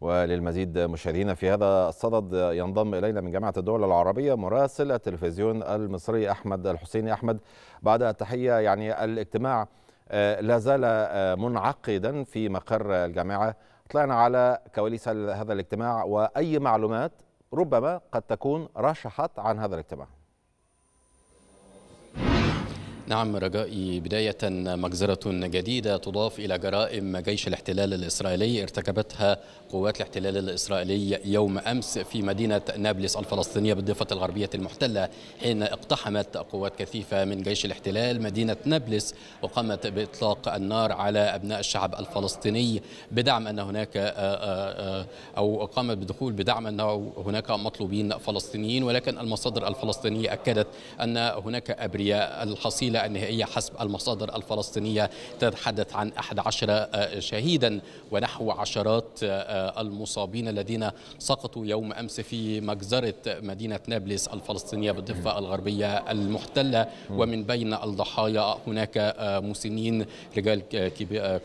وللمزيد مشاهدينا في هذا الصدد ينضم الينا من جامعه الدول العربيه مراسل التلفزيون المصري احمد الحسيني احمد بعد التحيه يعني الاجتماع آه، لا زال آه، منعقدا في مقر الجامعه طلعنا على كواليس هذا الاجتماع واي معلومات ربما قد تكون رشحت عن هذا الاجتماع نعم رجائي بداية مجزرة جديدة تضاف إلى جرائم جيش الاحتلال الإسرائيلي ارتكبتها قوات الاحتلال الإسرائيلي يوم أمس في مدينة نابلس الفلسطينية بالضفة الغربية المحتلة حين اقتحمت قوات كثيفة من جيش الاحتلال مدينة نابلس وقامت بإطلاق النار على أبناء الشعب الفلسطيني بدعم أن هناك آه، آه، آه، أو قامت بدخول بدعم أن هناك مطلوبين فلسطينيين ولكن المصادر الفلسطينية أكدت أن هناك أبرياء الحصيلة النهائيه حسب المصادر الفلسطينيه تتحدث عن 11 آه، شهيدا ونحو عشرات آه، المصابين الذين سقطوا يوم امس في مجزره مدينه نابلس الفلسطينيه بالضفه الغربيه المحتله ومن بين الضحايا هناك آه، مسنين رجال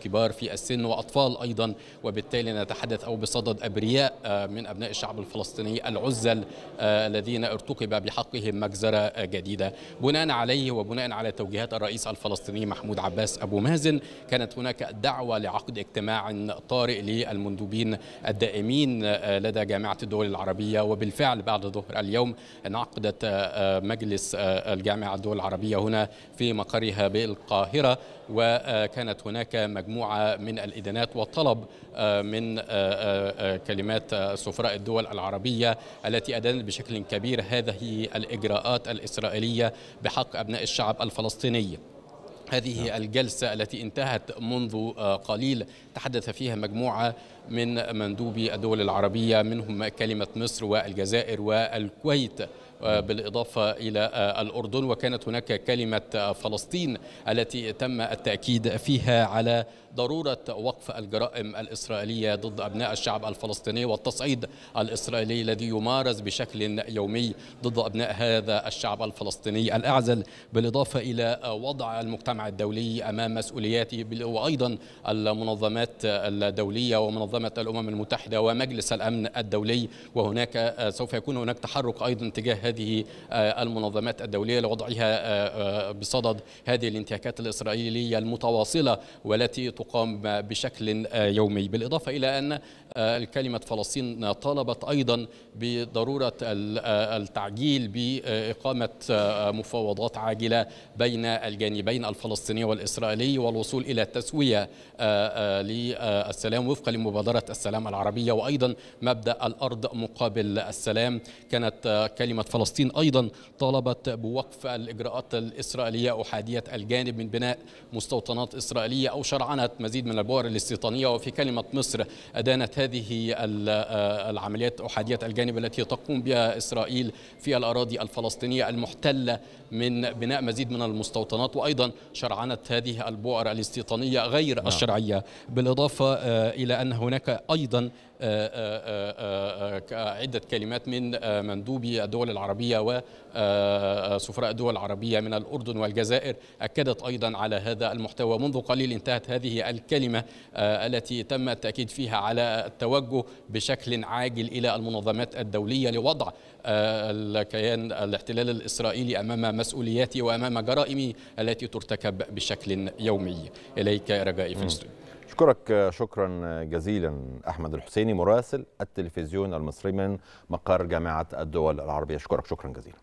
كبار في السن واطفال ايضا وبالتالي نتحدث او بصدد ابرياء من ابناء الشعب الفلسطيني العزل الذين ارتقب بحقهم مجزره جديده بناء عليه وبناء على توجيهات الرئيس الفلسطيني محمود عباس أبو مازن كانت هناك دعوة لعقد اجتماع طارئ للمندوبين الدائمين آه، لدى جامعة الدول العربية وبالفعل بعد ظهر اليوم انعقدت آه، آه، مجلس الجامعة الدول العربية هنا في مقرها بالقاهرة وكانت هناك مجموعة من الإدانات وطلب آه، من آه، آه، كلمات سفراء الدول العربية التي أدانت بشكل كبير هذه الإجراءات الإسرائيلية بحق أبناء الشعب الفلسطيني هذه نعم. الجلسة التي انتهت منذ قليل تحدث فيها مجموعة من مندوبي الدول العربية منهم كلمة مصر والجزائر والكويت بالإضافة إلى الأردن وكانت هناك كلمة فلسطين التي تم التأكيد فيها على ضرورة وقف الجرائم الإسرائيلية ضد أبناء الشعب الفلسطيني والتصعيد الإسرائيلي الذي يمارس بشكل يومي ضد أبناء هذا الشعب الفلسطيني الأعزل بالإضافة إلى وضع المجتمع الدولي أمام مسؤولياته وأيضا المنظمات الدولية ومنظمات منظمة الأمم المتحدة ومجلس الأمن الدولي وهناك آه، سوف يكون هناك تحرك أيضا تجاه هذه آه، المنظمات الدولية لوضعها آه، بصدد هذه الانتهاكات الإسرائيلية المتواصلة والتي تقام بشكل يومي بالإضافة إلى أن كلمة فلسطين طالبت أيضا بضرورة التعجيل بإقامة مفاوضات عاجلة بين الجانبين الفلسطيني والإسرائيلي والوصول إلى تسوية للسلام وفقا لمبادرة مبادرة السلام العربية وأيضا مبدأ الأرض مقابل السلام كانت كلمة فلسطين أيضا طالبت بوقف الإجراءات الإسرائيلية أحادية الجانب من بناء مستوطنات إسرائيلية أو شرعنت مزيد من البؤر الاستيطانية وفي كلمة مصر أدانت هذه العمليات أحادية الجانب التي تقوم بها إسرائيل في الأراضي الفلسطينية المحتلة من بناء مزيد من المستوطنات وأيضا شرعنت هذه البؤر الاستيطانية غير نعم. الشرعية بالإضافة آه، إلى أن هناك هناك أيضا آه، آه، آه، عدة كلمات من مندوبي الدول العربية وسفراء الدول العربية من الأردن والجزائر أكدت أيضا على هذا المحتوى منذ قليل انتهت هذه الكلمة التي تم التأكيد فيها على التوجه بشكل عاجل إلى المنظمات الدولية لوضع الكيان الاحتلال الإسرائيلي أمام مسؤولياته وأمام جرائمه التي ترتكب بشكل يومي إليك رجائي الاستوديو أشكرك شكرا جزيلا أحمد الحسيني مراسل التلفزيون المصري من مقر جامعة الدول العربية أشكرك شكرا جزيلا